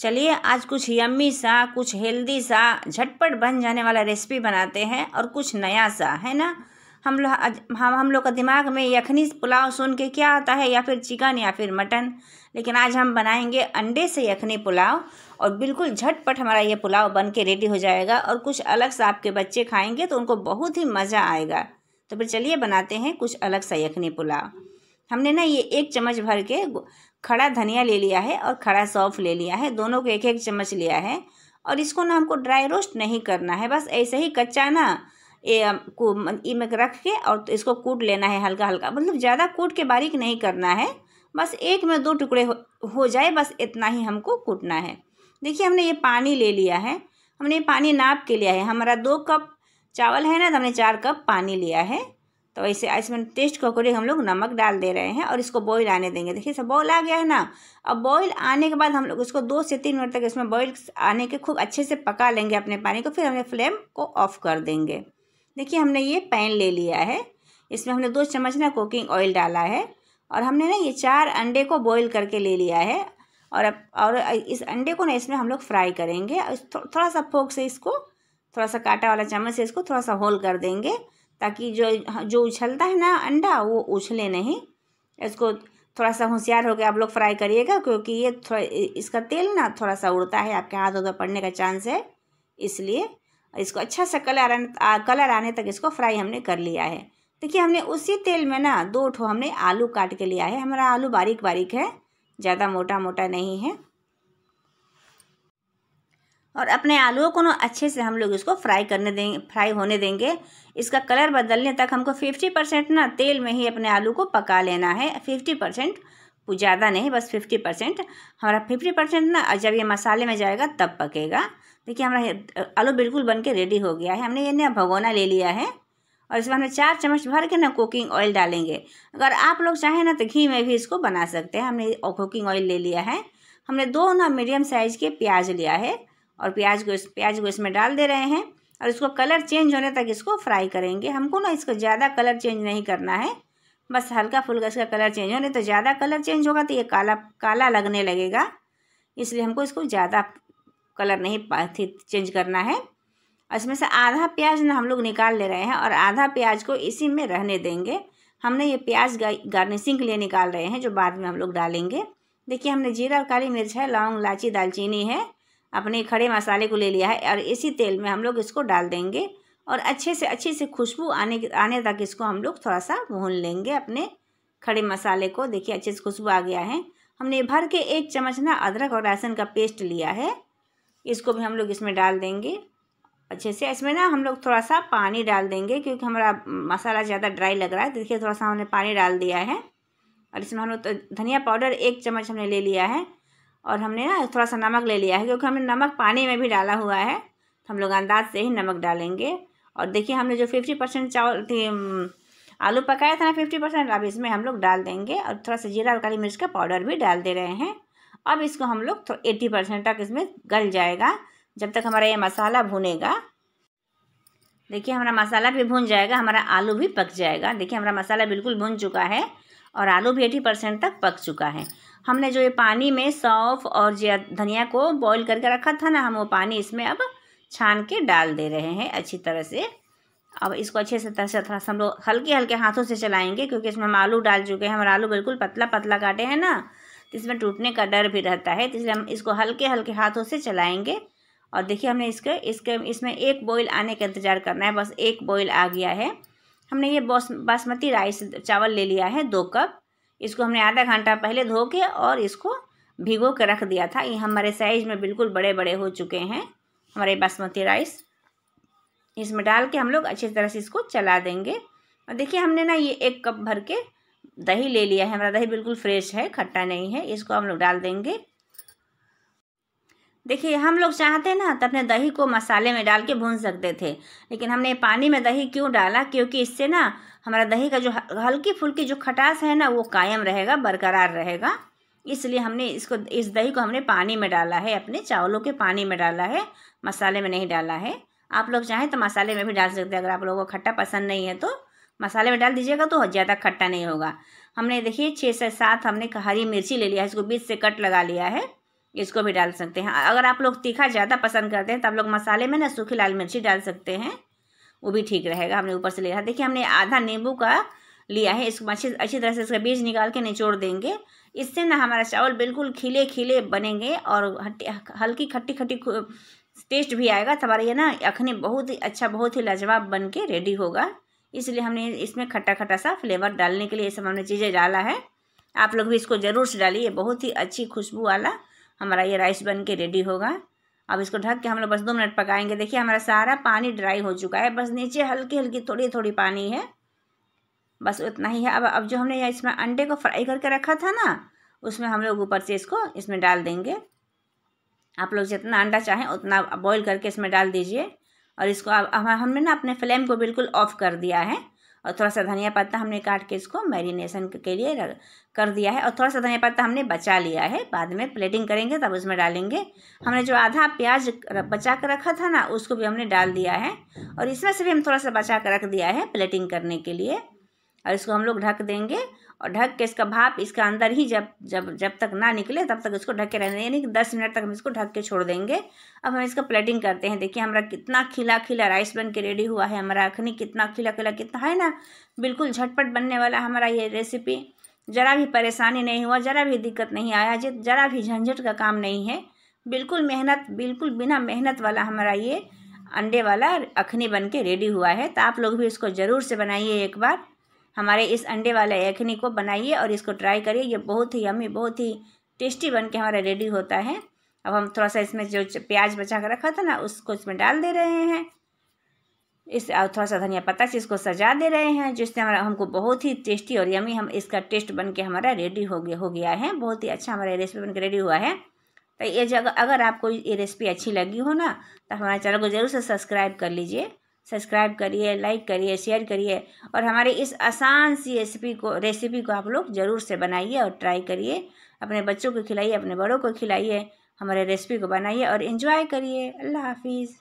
चलिए आज कुछ यम्मी सा कुछ हेल्दी सा झटपट बन जाने वाला रेसिपी बनाते हैं और कुछ नया सा है ना हम लोग हम हम लोग का दिमाग में यखनी पुलाव सुन के क्या आता है या फिर चिकन या फिर मटन लेकिन आज हम बनाएंगे अंडे से यखनी पुलाव और बिल्कुल झटपट हमारा ये पुलाव बन के रेडी हो जाएगा और कुछ अलग सा आपके बच्चे खाएंगे तो उनको बहुत ही मज़ा आएगा तो फिर चलिए बनाते हैं कुछ अलग सा यखनी पुलाव हमने ना ये एक चम्मच भर के खड़ा धनिया ले लिया है और खड़ा सौंफ ले लिया है दोनों को एक एक चम्मच लिया है और इसको ना हमको ड्राई रोस्ट नहीं करना है बस ऐसे ही कच्चा ना ये को में रख के और तो इसको कूट लेना है हल्का हल्का मतलब ज़्यादा कूट के बारीक नहीं करना है बस एक में दो टुकड़े हो, हो जाए बस इतना ही हमको कूटना है देखिए हमने ये पानी ले लिया है हमने ये पानी नाप के लिया है हमारा दो कप चावल है ना तो हमने चार कप पानी लिया है तो ऐसे इसमें टेस्ट के हम लोग नमक डाल दे रहे हैं और इसको बॉईल आने देंगे देखिए सब बॉईल आ गया है ना अब बॉईल आने के बाद हम लोग इसको दो से तीन मिनट तक इसमें बॉईल आने के खूब अच्छे से पका लेंगे अपने पानी को फिर हमने फ्लेम को ऑफ कर देंगे देखिए हमने ये पैन ले लिया है इसमें हमने दो चम्मच ना कुकिंग ऑयल डाला है और हमने ना ये चार अंडे को बॉयल करके ले लिया है और अब और इस अंडे को ना इसमें हम लोग फ्राई करेंगे और थोड़ा सा फोक से इसको थोड़ा सा काटा वाला चम्मच से इसको थोड़ा सा होल कर देंगे ताकि जो हाँ, जो उछलता है ना अंडा वो उछले नहीं इसको थोड़ा सा होशियार होकर आप लोग फ्राई करिएगा क्योंकि ये थोड़ा इसका तेल ना थोड़ा सा उड़ता है आपके हाथ उधर पड़ने का चांस है इसलिए इसको अच्छा सा कलर आने कलर आने तक इसको फ्राई हमने कर लिया है देखिए हमने उसी तेल में ना दो ठो हमने आलू काट के लिया है हमारा आलू बारीक बारीक है ज़्यादा मोटा मोटा नहीं है और अपने आलूओं को ना अच्छे से हम लोग इसको फ्राई करने देंगे फ्राई होने देंगे इसका कलर बदलने तक हमको फिफ्टी परसेंट ना तेल में ही अपने आलू को पका लेना है फिफ्टी परसेंट ज़्यादा नहीं बस फिफ्टी परसेंट हमारा फिफ्टी परसेंट ना जब ये मसाले में जाएगा तब पकेगा देखिए हमारा आलू बिल्कुल बन के रेडी हो गया है हमने ये नया भगोना ले लिया है और इसमें हमने चार चम्मच भर के ना कुकिंग ऑयल डालेंगे अगर आप लोग चाहें ना तो घी में भी इसको बना सकते हैं हमने कुकिंग ऑयल ले लिया है हमने दो ना मीडियम साइज़ के प्याज लिया है और प्याज को इस प्याज को इसमें डाल दे रहे हैं और इसको कलर चेंज होने तक इसको फ्राई करेंगे हमको ना इसको ज़्यादा कलर चेंज नहीं करना है बस हल्का फुल्का इसका कलर चेंज होने तो ज़्यादा कलर चेंज होगा तो ये काला काला लगने लगेगा इसलिए हमको इसको ज़्यादा कलर नहीं चेंज करना है इसमें से आधा प्याज ना हम लोग निकाल ले रहे हैं और आधा प्याज को इसी में रहने देंगे हमने ये प्याज गार्निशिंग के लिए निकाल रहे हैं जो बाद में हम लोग डालेंगे देखिए हमने जीरा और काली मिर्च है लौंग इलायची दालचीनी है अपने खड़े मसाले को ले लिया है और इसी तेल में हम लोग इसको डाल देंगे और अच्छे से अच्छे से खुशबू आने आने तक इसको हम लोग थोड़ा सा भून लेंगे अपने खड़े मसाले को देखिए अच्छे से खुशबू आ गया है हमने भर के एक चम्मच ना अदरक और लहसुन का पेस्ट लिया है इसको भी हम लोग इसमें डाल देंगे अच्छे से इसमें ना हम लोग थोड़ा सा पानी डाल देंगे क्योंकि हमारा मसाला ज़्यादा ड्राई लग रहा है देखिए थोड़ा सा हमने पानी डाल दिया है और इसमें हम लोग तो धनिया पाउडर एक चम्मच हमने ले लिया है और हमने ना थोड़ा सा नमक ले लिया है क्योंकि हमने नमक पानी में भी डाला हुआ है तो हम लोग अंदाज से ही नमक डालेंगे और देखिए हमने जो फिफ्टी परसेंट चावल थी आलू पकाया था ना फिफ्टी परसेंट अब इसमें हम लोग डाल देंगे और थोड़ा सा जीरा और काली मिर्च का पाउडर भी डाल दे रहे हैं अब इसको हम लोग एट्टी परसेंट तक इसमें गल जाएगा जब तक हमारा ये मसाला भुनेगा देखिए हमारा मसाला भी भून जाएगा हमारा आलू भी पक जाएगा देखिए हमारा मसाला बिल्कुल भून चुका है और आलू भी एटी परसेंट तक पक चुका है हमने जो ये पानी में सौंफ और धनिया को बॉईल करके रखा था ना हम वो पानी इसमें अब छान के डाल दे रहे हैं अच्छी तरह से अब इसको अच्छे से तरह से थोड़ा सा हम लोग हल्के हल्के हाथों से चलाएंगे क्योंकि इसमें हम आलू डाल चुके हैं हमारा आलू बिल्कुल पतला पतला काटे हैं ना तो इसमें टूटने का डर भी रहता है तो इसलिए हम इसको हल्के हल्के हाथों से चलाएँगे और देखिए हमने इसके इसके इसमें एक बॉयल आने का इंतज़ार करना है बस एक बॉयल आ गया है हमने ये बासमती राइस चावल ले लिया है दो कप इसको हमने आधा घंटा पहले धो के और इसको भिगो के रख दिया था ये हमारे साइज में बिल्कुल बड़े बड़े हो चुके हैं हमारे बासमती राइस इसमें डाल के हम लोग अच्छी तरह से इसको चला देंगे और देखिए हमने ना ये एक कप भर के दही ले लिया है हमारा दही बिल्कुल फ्रेश है खट्टा नहीं है इसको हम लोग डाल देंगे देखिए हम लोग चाहते ना तो अपने दही को मसाले में डाल के भून सकते थे लेकिन हमने पानी में दही क्यों डाला क्योंकि इससे ना हमारा दही का जो हल्की फुल्की जो खटास है ना वो कायम रहेगा बरकरार रहेगा इसलिए हमने इसको इस दही को हमने पानी में डाला है अपने चावलों के पानी में डाला है मसाले में नहीं डाला है आप लोग चाहें तो मसाले में भी डाल सकते हैं अगर आप लोगों को खट्टा पसंद नहीं है तो मसाले में डाल दीजिएगा तो ज़्यादा खट्टा नहीं होगा हमने देखिए छः से सात हमने हरी मिर्ची ले लिया है इसको बीच से कट लगा लिया है इसको भी डाल सकते हैं अगर आप लोग तीखा ज़्यादा पसंद करते हैं तो आप लोग मसाले में ना सूखी लाल मिर्ची डाल सकते हैं वो भी ठीक रहेगा हमने ऊपर से लिया देखिए हमने आधा नींबू का लिया है इसको अच्छी अच्छी तरह से इसका बीज निकाल के निचोड़ देंगे इससे ना हमारा चावल बिल्कुल खिले खिले बनेंगे और हल्की खट्टी खट्टी टेस्ट भी आएगा तो हमारा ये ना अखनी बहुत ही अच्छा बहुत ही लाजवाब बन के रेडी होगा इसलिए हमने इसमें खट्टा खट्टा सा फ्लेवर डालने के लिए ये सब हमने चीज़ें डाला है आप लोग भी इसको ज़रूर से डालिए बहुत ही अच्छी खुशबू वाला हमारा ये राइस बन के रेडी होगा अब इसको ढक के हम लोग बस दो मिनट पकाएंगे देखिए हमारा सारा पानी ड्राई हो चुका है बस नीचे हल्की हल्की थोड़ी थोड़ी पानी है बस उतना ही है अब अब जो हमने इसमें अंडे को फ्राई करके रखा था ना उसमें हम लोग ऊपर से इसको इसमें डाल देंगे आप लोग जितना अंडा चाहें उतना बॉईल करके इसमें डाल दीजिए और इसको अब हमने ना अपने फ्लेम को बिल्कुल ऑफ कर दिया है और थोड़ा सा धनिया पत्ता हमने काट के इसको मैरिनेशन के लिए कर दिया है और थोड़ा सा धनिया पत्ता हमने बचा लिया है बाद में प्लेटिंग करेंगे तब उसमें डालेंगे हमने जो आधा प्याज बचा कर रखा था ना उसको भी हमने डाल दिया है और इसमें से भी हम थोड़ा सा बचा कर रख दिया है प्लेटिंग करने के लिए और इसको हम लोग ढक देंगे और ढक के इसका भाप इसका अंदर ही जब जब जब तक ना निकले तब तक इसको ढक के रहने यानी कि दस मिनट तक हम इसको ढक के छोड़ देंगे अब हम इसका प्लेटिंग करते हैं देखिए हमारा कितना खिला खिला राइस बन के रेडी हुआ है हमारा अखनी कितना खिला खिला कितना है ना बिल्कुल झटपट बनने वाला हमारा ये रेसिपी ज़रा भी परेशानी नहीं हुआ ज़रा भी दिक्कत नहीं आया ज़रा भी झंझट का काम नहीं है बिल्कुल मेहनत बिल्कुल बिना मेहनत वाला हमारा ये अंडे वाला अखनी बन के रेडी हुआ है तो आप लोग भी इसको ज़रूर से बनाइए एक बार हमारे इस अंडे वाले यखनी को बनाइए और इसको ट्राई करिए ये बहुत ही यमी बहुत ही टेस्टी बन के हमारा रेडी होता है अब हम थोड़ा सा इसमें जो प्याज बचा कर रखा था ना उसको इसमें डाल दे रहे हैं इस और थोड़ा सा धनिया पत्ता से इसको सजा दे रहे हैं जिससे हमारा हमको बहुत ही टेस्टी और यमी हम इसका टेस्ट बन के हमारा रेडी हो गया हो गया है बहुत ही अच्छा हमारा रेसिपी बन के रेडी हुआ है तो ये जगह अगर आपको ये रेसिपी अच्छी लगी हो ना तो हमारे चैनल को ज़रूर से सब्सक्राइब कर लीजिए सब्सक्राइब करिए लाइक करिए शेयर करिए और हमारे इस आसान सी रेसिपी को रेसिपी को आप लोग ज़रूर से बनाइए और ट्राई करिए अपने बच्चों को खिलाइए अपने बड़ों को खिलाइए हमारे रेसिपी को बनाइए और इन्जॉय करिए अल्लाह हाफिज़